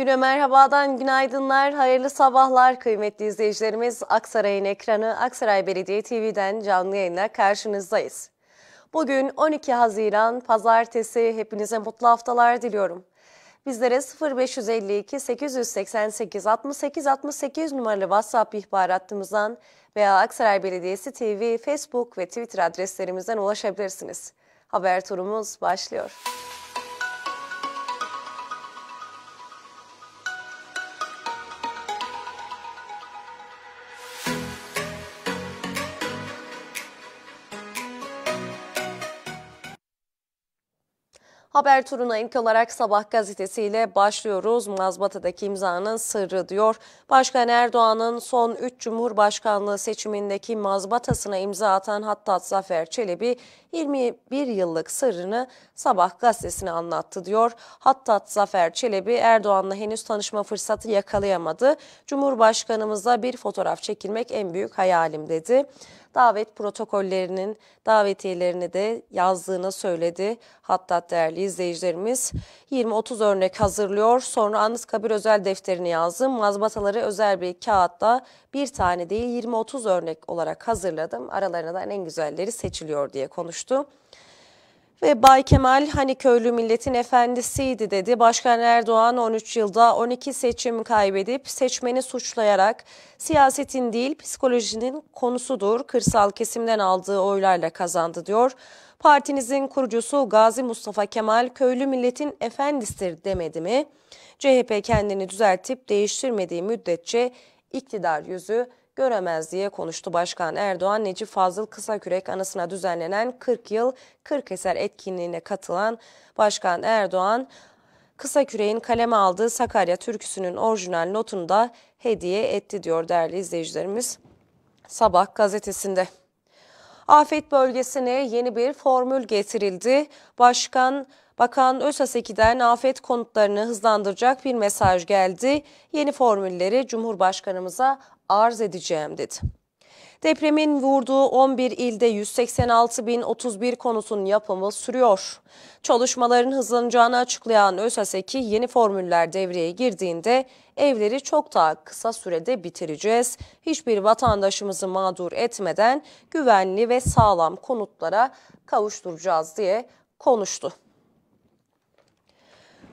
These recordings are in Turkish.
Güne merhabadan günaydınlar, hayırlı sabahlar kıymetli izleyicilerimiz. Aksaray'ın ekranı Aksaray Belediye TV'den canlı yayınla karşınızdayız. Bugün 12 Haziran Pazartesi hepinize mutlu haftalar diliyorum. Bizlere 0552 888 68 68 numaralı WhatsApp ihbar hattımızdan veya Aksaray Belediyesi TV, Facebook ve Twitter adreslerimizden ulaşabilirsiniz. Haber turumuz başlıyor. Haber turuna ilk olarak Sabah gazetesiyle başlıyoruz. Mazbata'daki imzanın sırrı diyor. Başkan Erdoğan'ın son 3 Cumhurbaşkanlığı seçimindeki mazbatasına imza atan Hattat Zafer Çelebi 21 yıllık sırrını Sabah gazetesine anlattı diyor. Hattat Zafer Çelebi Erdoğan'la henüz tanışma fırsatı yakalayamadı. Cumhurbaşkanımıza bir fotoğraf çekilmek en büyük hayalim dedi davet protokollerinin davetiyelerini de yazdığını söyledi. Hattat değerli sevgili izleyicilerimiz 20-30 örnek hazırlıyor. Sonra Anıtkabir özel defterini yazdım. Mazbataları özel bir kağıtta bir tane değil 20-30 örnek olarak hazırladım. Aralarından en güzelleri seçiliyor diye konuştu. Ve Bay Kemal hani köylü milletin efendisiydi dedi. Başkan Erdoğan 13 yılda 12 seçim kaybedip seçmeni suçlayarak siyasetin değil psikolojinin konusudur. Kırsal kesimden aldığı oylarla kazandı diyor. Partinizin kurucusu Gazi Mustafa Kemal köylü milletin efendisidir demedi mi? CHP kendini düzeltip değiştirmediği müddetçe iktidar yüzü göremez diye konuştu Başkan Erdoğan. Necip Fazıl Kısakürek anısına düzenlenen 40 yıl 40 eser etkinliğine katılan Başkan Erdoğan Kısa Küreğin kaleme aldığı Sakarya türküsünün orijinal notunu da hediye etti diyor değerli izleyicilerimiz Sabah gazetesinde. Afet bölgesine yeni bir formül getirildi. Başkan Bakan ÖSASEKİ'den afet konutlarını hızlandıracak bir mesaj geldi. Yeni formülleri Cumhurbaşkanımıza arz edeceğim dedi. Depremin vurduğu 11 ilde 186.031 konutun yapımı sürüyor. Çalışmaların hızlanacağını açıklayan ÖSASEK'i yeni formüller devreye girdiğinde evleri çok daha kısa sürede bitireceğiz. Hiçbir vatandaşımızı mağdur etmeden güvenli ve sağlam konutlara kavuşturacağız diye konuştu.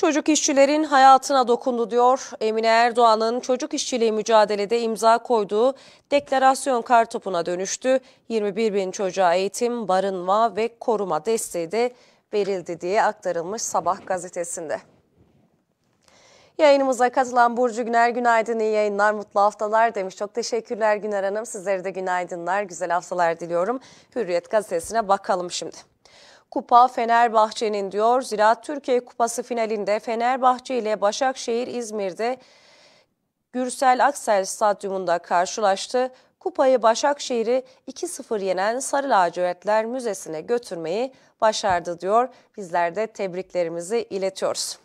Çocuk işçilerin hayatına dokundu diyor. Emine Erdoğan'ın çocuk işçiliği mücadelede imza koyduğu deklarasyon kartopuna dönüştü. 21 bin çocuğa eğitim, barınma ve koruma desteği de verildi diye aktarılmış Sabah gazetesinde. Yayınımıza katılan Burcu Güner günaydın, iyi yayınlar, mutlu haftalar demiş. Çok teşekkürler Güner Hanım. Sizlere de günaydınlar, güzel haftalar diliyorum. Hürriyet gazetesine bakalım şimdi. Kupa Fenerbahçe'nin diyor. zira Türkiye Kupası finalinde Fenerbahçe ile Başakşehir İzmir'de Gürsel Aksel Stadyumunda karşılaştı. Kupayı Başakşehir'i 2-0 yenen Sarı Lacivertler Müzesi'ne götürmeyi başardı diyor. Bizler de tebriklerimizi iletiyoruz.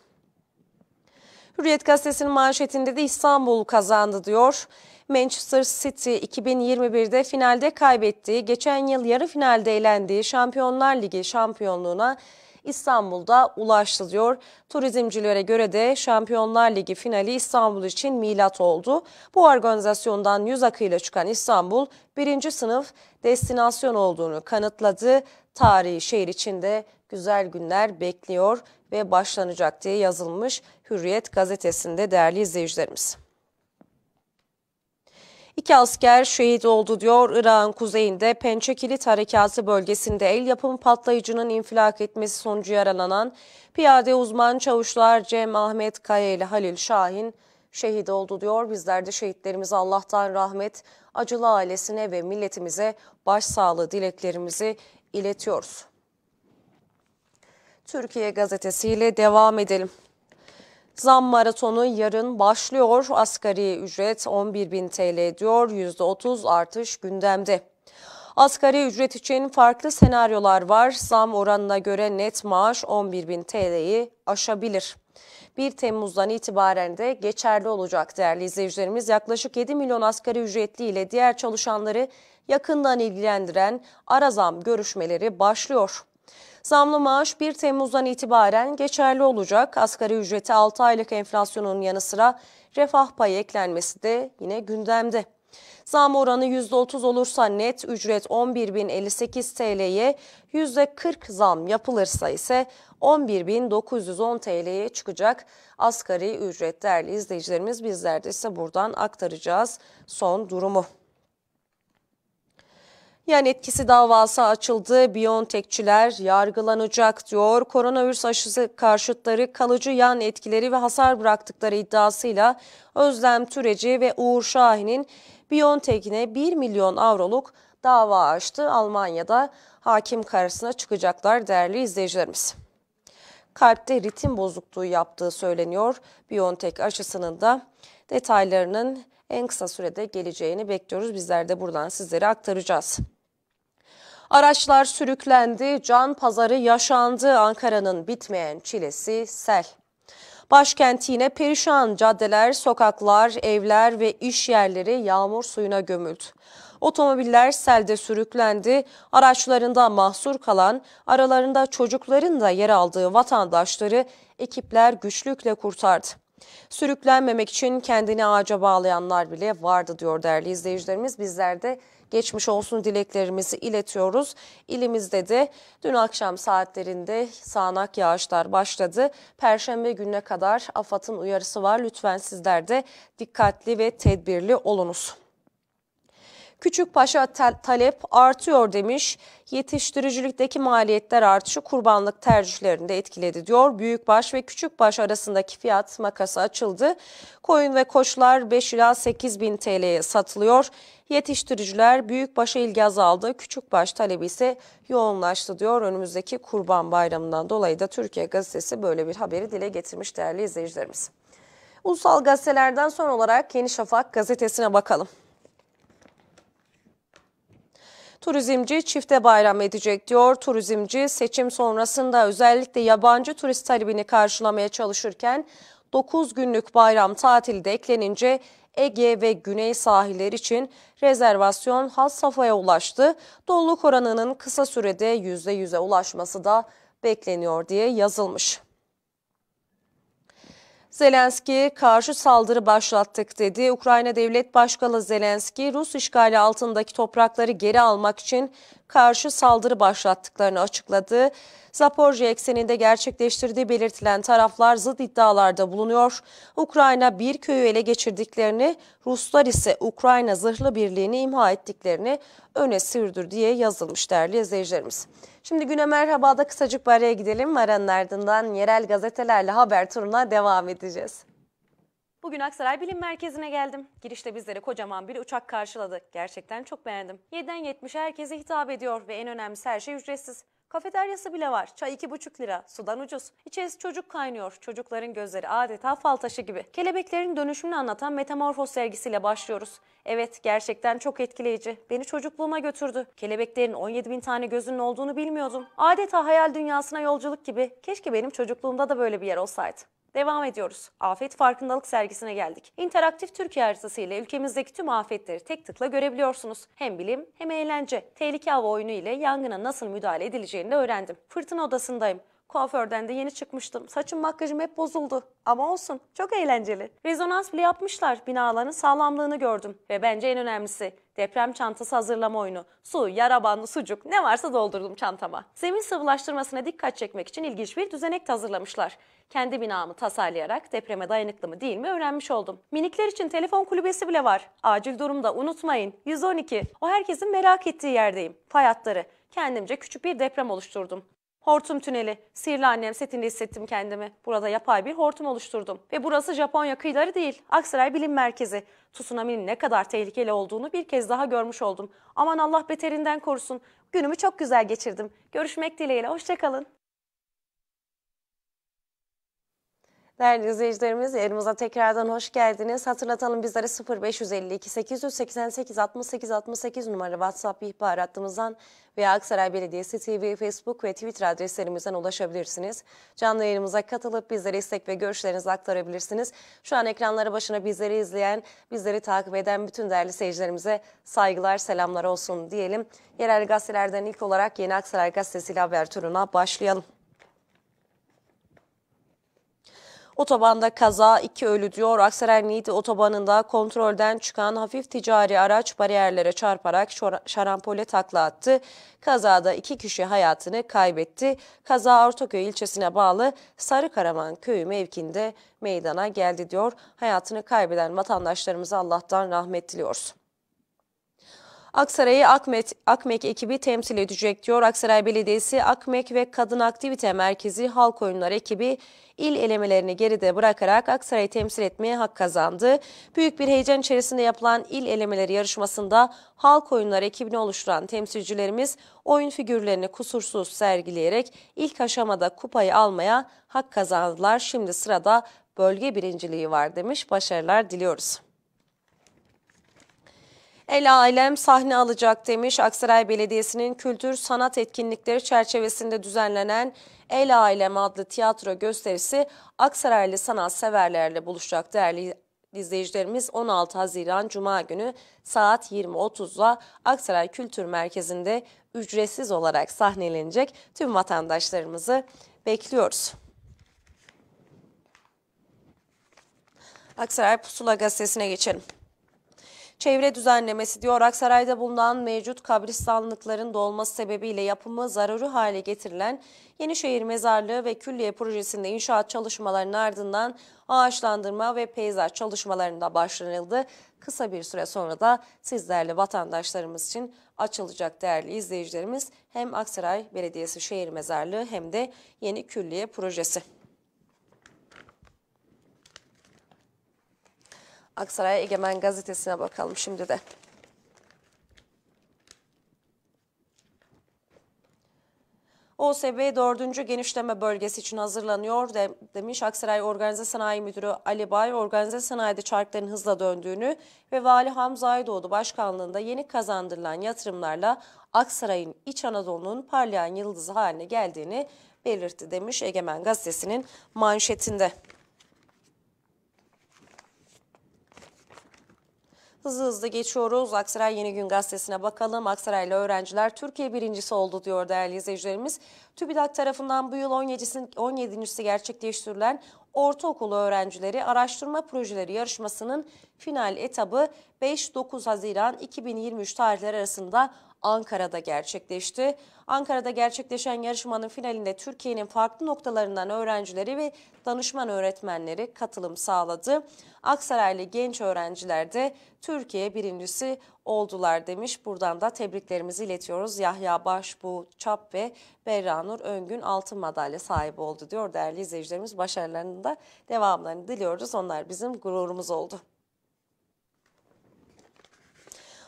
Hürriyet gazetesinin manşetinde de İstanbul kazandı diyor. Manchester City 2021'de finalde kaybettiği, geçen yıl yarı finalde elendiği Şampiyonlar Ligi şampiyonluğuna İstanbul'da ulaştı diyor. Turizmcilere göre de Şampiyonlar Ligi finali İstanbul için milat oldu. Bu organizasyondan yüz akıyla çıkan İstanbul birinci sınıf destinasyon olduğunu kanıtladı. Tarihi şehir içinde güzel günler bekliyor ve başlanacak diye yazılmış. Hürriyet gazetesinde değerli izleyicilerimiz. İki asker şehit oldu diyor Irak'ın kuzeyinde Pençe Kilit Harekatı bölgesinde el yapım patlayıcının infilak etmesi sonucu yaralanan piyade uzman çavuşlar Cem Ahmet Kaya ile Halil Şahin şehit oldu diyor. Bizler de şehitlerimize Allah'tan rahmet, acılı ailesine ve milletimize başsağlığı dileklerimizi iletiyoruz. Türkiye gazetesiyle devam edelim. Zam maratonu yarın başlıyor. Asgari ücret 11 bin TL ediyor. %30 artış gündemde. Asgari ücret için farklı senaryolar var. Zam oranına göre net maaş 11 bin TL'yi aşabilir. 1 Temmuz'dan itibaren de geçerli olacak değerli izleyicilerimiz. Yaklaşık 7 milyon asgari ücretli ile diğer çalışanları yakından ilgilendiren ara zam görüşmeleri başlıyor. Zamlı maaş 1 Temmuz'dan itibaren geçerli olacak. Asgari ücreti 6 aylık enflasyonun yanı sıra refah payı eklenmesi de yine gündemde. Zam oranı %30 olursa net ücret 11.058 TL'ye, %40 zam yapılırsa ise 11.910 TL'ye çıkacak. Asgari ücret değerli izleyicilerimiz bizler de ise buradan aktaracağız son durumu. Yan etkisi davası açıldı. Biontechçiler yargılanacak diyor. Koronavirüs aşısı karşıtları kalıcı yan etkileri ve hasar bıraktıkları iddiasıyla Özlem Türeci ve Uğur Şahin'in Biontech'ine 1 milyon avroluk dava açtı. Almanya'da hakim karşısına çıkacaklar değerli izleyicilerimiz. Kalpte ritim bozukluğu yaptığı söyleniyor. Biontech aşısının da detaylarının en kısa sürede geleceğini bekliyoruz. Bizler de buradan sizlere aktaracağız. Araçlar sürüklendi, can pazarı yaşandı, Ankara'nın bitmeyen çilesi sel. Başkent yine perişan caddeler, sokaklar, evler ve iş yerleri yağmur suyuna gömüldü. Otomobiller selde sürüklendi, araçlarında mahsur kalan, aralarında çocukların da yer aldığı vatandaşları ekipler güçlükle kurtardı. Sürüklenmemek için kendini ağaca bağlayanlar bile vardı diyor değerli izleyicilerimiz. Bizler de geçmiş olsun dileklerimizi iletiyoruz. İlimizde de dün akşam saatlerinde sağanak yağışlar başladı. Perşembe gününe kadar AFAD'ın uyarısı var. Lütfen sizler de dikkatli ve tedbirli olunuz. Küçük paşa talep artıyor demiş. Yetiştiricilikteki maliyetler artışı kurbanlık tercihlerinde etkiledi diyor. Büyükbaş ve küçükbaş arasındaki fiyat makası açıldı. Koyun ve koçlar 5 ila 8 bin TL'ye satılıyor. Yetiştiriciler büyükbaşa ilgi azaldı. Küçükbaş talebi ise yoğunlaştı diyor. Önümüzdeki kurban bayramından dolayı da Türkiye gazetesi böyle bir haberi dile getirmiş değerli izleyicilerimiz. Ulusal gazetelerden son olarak Yeni Şafak gazetesine bakalım. Turizmci çifte bayram edecek diyor. Turizmci seçim sonrasında özellikle yabancı turist talebini karşılamaya çalışırken 9 günlük bayram tatili de eklenince Ege ve güney sahiller için rezervasyon has safhaya ulaştı. Doluluk oranının kısa sürede %100'e ulaşması da bekleniyor diye yazılmış. Zelenski karşı saldırı başlattık dedi. Ukrayna Devlet Başkanı Zelenski Rus işgali altındaki toprakları geri almak için karşı saldırı başlattıklarını açıkladı. Zaporje ekseninde gerçekleştirdiği belirtilen taraflar zıt iddialarda bulunuyor. Ukrayna bir köyü ele geçirdiklerini, Ruslar ise Ukrayna zırhlı birliğini imha ettiklerini öne sürdür diye yazılmış değerli izleyicilerimiz. Şimdi güne merhaba da kısacık bir araya gidelim. Aranın ardından yerel gazetelerle haber turuna devam edeceğiz. Bugün Aksaray Bilim Merkezi'ne geldim. Girişte bizleri kocaman bir uçak karşıladı. Gerçekten çok beğendim. 7'den 70'e herkese hitap ediyor ve en önemlisi her şey ücretsiz. Kafeteryası bile var. Çay 2,5 lira. Sudan ucuz. İçerisi çocuk kaynıyor. Çocukların gözleri adeta fal taşı gibi. Kelebeklerin dönüşümünü anlatan Metamorfoz sergisiyle başlıyoruz. Evet gerçekten çok etkileyici. Beni çocukluğuma götürdü. Kelebeklerin 17 bin tane gözünün olduğunu bilmiyordum. Adeta hayal dünyasına yolculuk gibi. Keşke benim çocukluğumda da böyle bir yer olsaydı. Devam ediyoruz. Afet farkındalık sergisine geldik. İnteraktif Türkiye haritası ile ülkemizdeki tüm afetleri tek tıkla görebiliyorsunuz. Hem bilim hem eğlence. Tehlike hava oyunu ile yangına nasıl müdahale edileceğini de öğrendim. Fırtına odasındayım. Kuaförden de yeni çıkmıştım. Saçım makyajım hep bozuldu. Ama olsun çok eğlenceli. Rezonans bile yapmışlar. Binaların sağlamlığını gördüm. Ve bence en önemlisi deprem çantası hazırlama oyunu. Su, yara bandı, sucuk ne varsa doldurdum çantama. Zemin sıvılaştırmasına dikkat çekmek için ilginç bir düzenek de hazırlamışlar. Kendi binamı tasarlayarak depreme dayanıklı mı değil mi öğrenmiş oldum. Minikler için telefon kulübesi bile var. Acil durumda unutmayın 112. O herkesin merak ettiği yerdeyim. Fay hatları. Kendimce küçük bir deprem oluşturdum. Hortum tüneli. Sihirli annem setinde hissettim kendimi. Burada yapay bir hortum oluşturdum. Ve burası Japonya kıyıları değil. Aksaray Bilim Merkezi. Tsunami'nin ne kadar tehlikeli olduğunu bir kez daha görmüş oldum. Aman Allah beterinden korusun. Günümü çok güzel geçirdim. Görüşmek dileğiyle. Hoşçakalın. Değerli izleyicilerimiz yerimize tekrardan hoş geldiniz. Hatırlatalım bizlere 0552 888 68 68 numaralı WhatsApp ihbar hattımızdan veya Aksaray Belediyesi TV, Facebook ve Twitter adreslerimizden ulaşabilirsiniz. Canlı yayınımıza katılıp bizlere istek ve görüşlerinizi aktarabilirsiniz. Şu an ekranları başına bizleri izleyen, bizleri takip eden bütün değerli seyircilerimize saygılar, selamlar olsun diyelim. Yerel gazetelerden ilk olarak Yeni Aksaray Gazetesi ile haber turuna başlayalım. Otobanda kaza 2 ölü diyor. Aksaray Niğde otobanında kontrolden çıkan hafif ticari araç bariyerlere çarparak şarampole takla attı. Kazada 2 kişi hayatını kaybetti. Kaza Ortaköy ilçesine bağlı Sarıkaraman köyü mevkinde meydana geldi diyor. Hayatını kaybeden vatandaşlarımıza Allah'tan rahmet diliyoruz. Aksaray'ı Akmet, Akmek ekibi temsil edecek diyor. Aksaray Belediyesi Akmek ve Kadın Aktivite Merkezi Halk Oyunları ekibi il elemelerini geride bırakarak Aksaray'ı temsil etmeye hak kazandı. Büyük bir heyecan içerisinde yapılan il elemeleri yarışmasında halk oyunları ekibini oluşturan temsilcilerimiz oyun figürlerini kusursuz sergileyerek ilk aşamada kupayı almaya hak kazandılar. Şimdi sırada bölge birinciliği var demiş. Başarılar diliyoruz. El Alem sahne alacak demiş Aksaray Belediyesi'nin kültür sanat etkinlikleri çerçevesinde düzenlenen El Alem adlı tiyatro gösterisi Aksaraylı sanatseverlerle buluşacak değerli izleyicilerimiz 16 Haziran Cuma günü saat 20.30'da Aksaray Kültür Merkezi'nde ücretsiz olarak sahnelenecek tüm vatandaşlarımızı bekliyoruz. Aksaray Pusula Gazetesi'ne geçelim. Çevre düzenlemesi diyorak sarayda bulunan mevcut kabristanlıkların dolması sebebiyle yapımı zararı hale getirilen Yenişehir Mezarlığı ve Külliye projesinde inşaat çalışmalarının ardından ağaçlandırma ve peyzaj çalışmalarında başlanıldı. Kısa bir süre sonra da sizlerle vatandaşlarımız için açılacak değerli izleyicilerimiz hem Aksaray Belediyesi Şehir Mezarlığı hem de Yeni Külliye projesi. Aksaray Egemen Gazetesi'ne bakalım şimdi de. OSB 4. genişleme bölgesi için hazırlanıyor de, demiş Aksaray Organize Sanayi Müdürü Ali Bay. Organize sanayide çarkların hızla döndüğünü ve Vali Hamza Aydoğdu başkanlığında yeni kazandırılan yatırımlarla Aksaray'ın İç Anadolu'nun parlayan yıldızı haline geldiğini belirtti demiş Egemen Gazetesi'nin manşetinde. Hızlı hızlı geçiyoruz. Aksaray Yeni Gün gazetesine bakalım. Aksaraylı öğrenciler Türkiye birincisi oldu diyor değerli izleyicilerimiz. TÜBİTAK tarafından bu yıl 17'si, 17.si gerçekleştirilen ortaokul öğrencileri araştırma projeleri yarışmasının final etabı 5-9 Haziran 2023 tarihleri arasında Ankara'da gerçekleşti. Ankara'da gerçekleşen yarışmanın finalinde Türkiye'nin farklı noktalarından öğrencileri ve danışman öğretmenleri katılım sağladı. Aksaraylı genç öğrenciler de Türkiye birincisi oldular demiş. Buradan da tebriklerimizi iletiyoruz. Yahya Başbu Çap ve Berranur Öngün altın madalya sahibi oldu diyor. Değerli izleyicilerimiz başarılarının da devamlarını diliyoruz. Onlar bizim gururumuz oldu.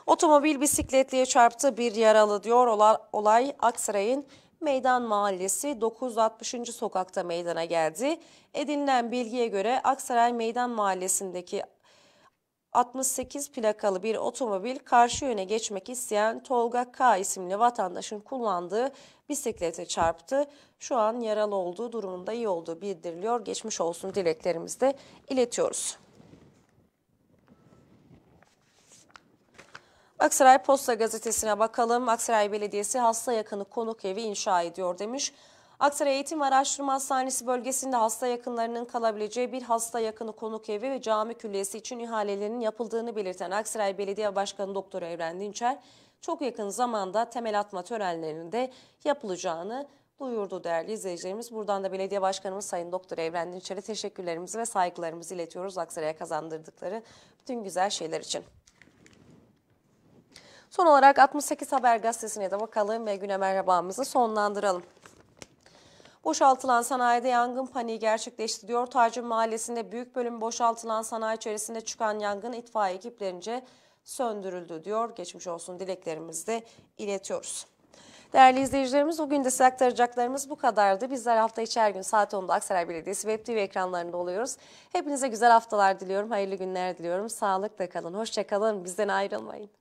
Otomobil bisikletliye çarptı bir yaralı diyor olay Aksaray'ın Meydan Mahallesi 960. sokakta meydana geldi. Edinilen bilgiye göre Aksaray Meydan Mahallesi'ndeki 68 plakalı bir otomobil karşı yöne geçmek isteyen Tolga K isimli vatandaşın kullandığı bisiklete çarptı. Şu an yaralı olduğu durumunda iyi olduğu bildiriliyor. Geçmiş olsun dileklerimizi de iletiyoruz. Aksaray Posta Gazetesi'ne bakalım. Aksaray Belediyesi hasta yakını konuk evi inşa ediyor demiş. Aksaray Eğitim Araştırma Hastanesi bölgesinde hasta yakınlarının kalabileceği bir hasta yakını konuk evi ve cami külliyesi için ihalelerin yapıldığını belirten Aksaray Belediye Başkanı Doktor Evren Dinçer, çok yakın zamanda temel atma törenlerinde yapılacağını duyurdu değerli izleyicilerimiz. Buradan da Belediye Başkanımız Sayın Doktor Evren Dinçer'e teşekkürlerimizi ve saygılarımızı iletiyoruz Aksaray'a kazandırdıkları bütün güzel şeyler için. Son olarak 68 Haber Gazetesi'ne de bakalım ve güne merhabamızı sonlandıralım. Boşaltılan sanayide yangın paniği gerçekleşti diyor. Tacım Mahallesi'nde büyük bölüm boşaltılan sanayi içerisinde çıkan yangın itfaiye ekiplerince söndürüldü diyor. Geçmiş olsun dileklerimizi de iletiyoruz. Değerli izleyicilerimiz bugün de size aktaracaklarımız bu kadardı. Bizler hafta içi her gün saat 10'da Aksaray Belediyesi Web TV ekranlarında oluyoruz. Hepinize güzel haftalar diliyorum, hayırlı günler diliyorum. Sağlıkla kalın, hoşçakalın, bizden ayrılmayın.